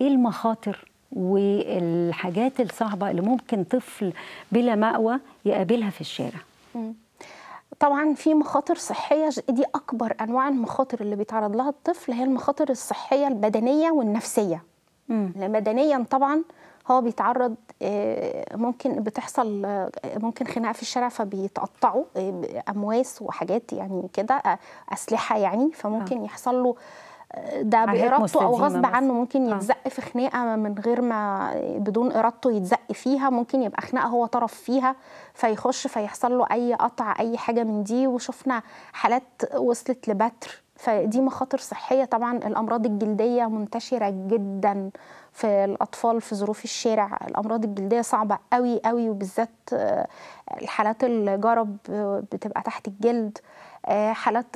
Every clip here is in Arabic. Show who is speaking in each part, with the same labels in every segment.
Speaker 1: ايه المخاطر والحاجات الصعبه اللي ممكن طفل
Speaker 2: بلا مأوى يقابلها في الشارع طبعا في مخاطر صحيه دي اكبر انواع المخاطر اللي بيتعرض لها الطفل هي المخاطر الصحيه البدنيه والنفسيه بدنيا طبعا هو بيتعرض آه، ممكن بتحصل آه، ممكن خناقه في الشارع فبيتقطعوا آه، امواس وحاجات يعني كده اسلحه يعني فممكن يحصل له ده بارادته او غصب عنه ممكن آه. يتزق في خناقه من غير ما بدون ارادته يتزق فيها ممكن يبقى خناقه هو طرف فيها فيخش فيحصل له اي قطع اي حاجه من دي وشفنا حالات وصلت لبتر فدي مخاطر صحية طبعا الأمراض الجلدية منتشرة جدا في الأطفال في ظروف الشارع الأمراض الجلدية صعبة قوي قوي وبالذات الحالات آه، الجرب بتبقى تحت الجلد آه، حالات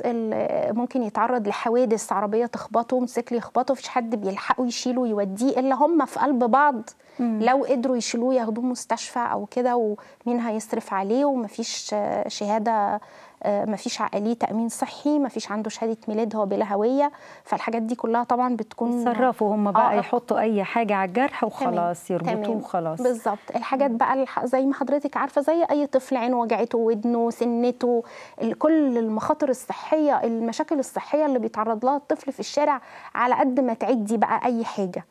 Speaker 2: ممكن يتعرض لحوادث عربيه تخبطه موتوسيكل يخبطه مفيش حد بيلحقه يشيله يوديه الا هم في قلب بعض مم. لو قدروا يشيلوه ياخدوه مستشفى او كده ومين هيصرف عليه ومفيش آه، شهاده ما فيش عقليه تامين صحي ما فيش عنده شهاده ميلاد هو بلا هويه فالحاجات دي كلها طبعا بتكون يتصرفوا هم آه، بقى آه يحطوا اي حاجه على الجرح وخلاص يربطوه وخلاص بالظبط الحاجات بقى زي ما حضرتك عارفه زي اي طفل عين وجعته ودنه سنته كل المخاطر الصحيه المشاكل الصحيه اللي بيتعرض لها الطفل في الشارع على قد ما تعدي بقى اي حاجه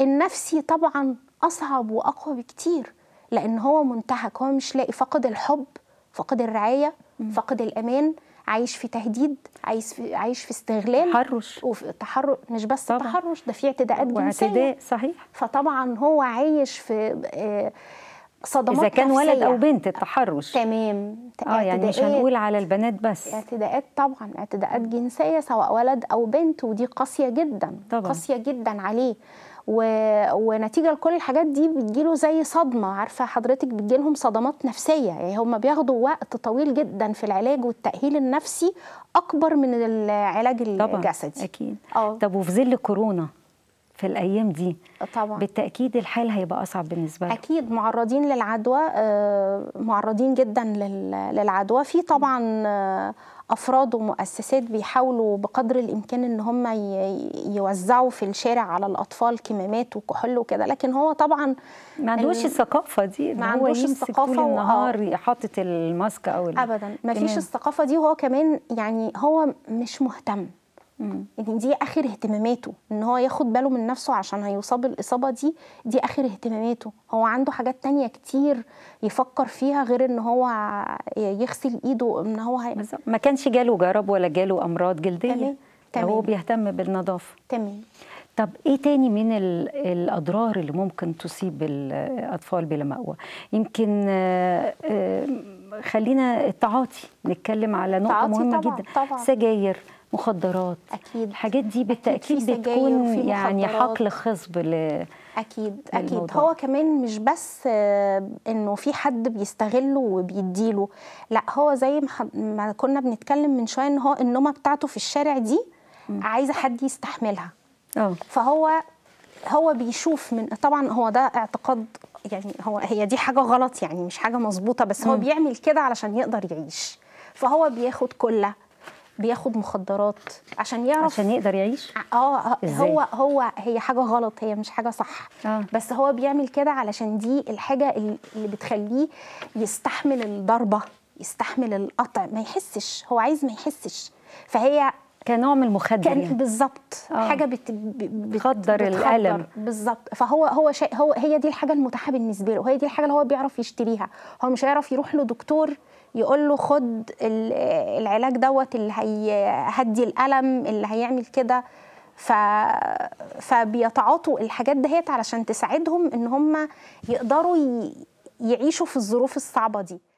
Speaker 2: النفسي طبعا اصعب واقوى بكتير لان هو منتهك هو مش لاقي فقد الحب فقد الرعايه فقد الامان عايش في تهديد عايش في عايش في استغلال تحرش وفي تحرش مش بس طبعًا. تحرش ده في اعتداءات جنسيه واعتداء صحيح فطبعا هو عايش في آه، صدمات اذا كان نفسية. ولد او بنت
Speaker 1: التحرش
Speaker 2: تمام اه يعني مش هنقول على البنات بس اعتداءات طبعا اعتداءات جنسيه سواء ولد او بنت ودي قاسيه جدا طبعا قاسيه جدا عليه و... ونتيجه لكل الحاجات دي بتجيله زي صدمه عارفه حضرتك بتجيلهم صدمات نفسيه يعني هم بياخدوا وقت طويل جدا في العلاج والتاهيل النفسي اكبر من العلاج الجسدي طبعا اكيد أوه.
Speaker 1: طب وفي ظل كورونا في الايام دي آه، طبعا بالتاكيد الحال هيبقى اصعب بالنسبه لهم
Speaker 2: اكيد معرضين للعدوى آه، معرضين جدا للعدوى في طبعا آه، افراد ومؤسسات بيحاولوا بقدر الامكان ان هم يوزعوا في الشارع على الاطفال كمامات وكحول وكده لكن هو طبعا ما عندوش الثقافه دي ما عندوش الثقافه طول النهار حاطط الماسك او ابدا ما فيش الثقافه دي وهو كمان يعني هو مش مهتم يعني دي اخر اهتماماته ان هو ياخد باله من نفسه عشان هيصاب الاصابه دي دي اخر اهتماماته هو عنده حاجات تانية كتير يفكر فيها غير ان هو يغسل ايده ان هو هي...
Speaker 1: ما كانش جاله جرب ولا جاله امراض جلديه تمام. تمام. هو بيهتم بالنظافه تمام طب ايه تاني من الاضرار اللي ممكن تصيب الاطفال بلا مأوى يمكن آآ آه، آآ آه، خلينا التعاطي نتكلم على نقطه مهمه طبعًا جدا طبعًا. سجاير مخدرات اكيد الحاجات دي بالتاكيد بتكون يعني حقل خصب ل
Speaker 2: اكيد اكيد هو كمان مش بس آه، انه في حد بيستغله وبيديله لا هو زي ما كنا بنتكلم من شويه ان هو النومه بتاعته في الشارع دي عايزه حد يستحملها أوه. فهو هو بيشوف من طبعا هو ده اعتقاد يعني هو هي دي حاجه غلط يعني مش حاجه مظبوطه بس هو م. بيعمل كده علشان يقدر يعيش فهو بياخد كله بياخد مخدرات عشان يعرف عشان يقدر يعيش اه آه هو هو هي حاجه غلط هي مش حاجه صح آه. بس هو بيعمل كده علشان دي الحاجه اللي بتخليه يستحمل الضربه يستحمل القطع ما يحسش هو عايز ما يحسش فهي كنوع من المخدر كان يعني. بالظبط آه. حاجه بت... بتخدر الالم بالظبط فهو هو شيء هو هي دي الحاجه المتاحه بالنسبه له وهي دي الحاجه اللي هو بيعرف يشتريها هو مش هيعرف يروح له دكتور يقول له خد العلاج دوت اللي هيهدي الالم اللي هيعمل كده ف... فبيتعاطوا الحاجات دهيت علشان تساعدهم ان هم يقدروا ي... يعيشوا في الظروف
Speaker 1: الصعبه دي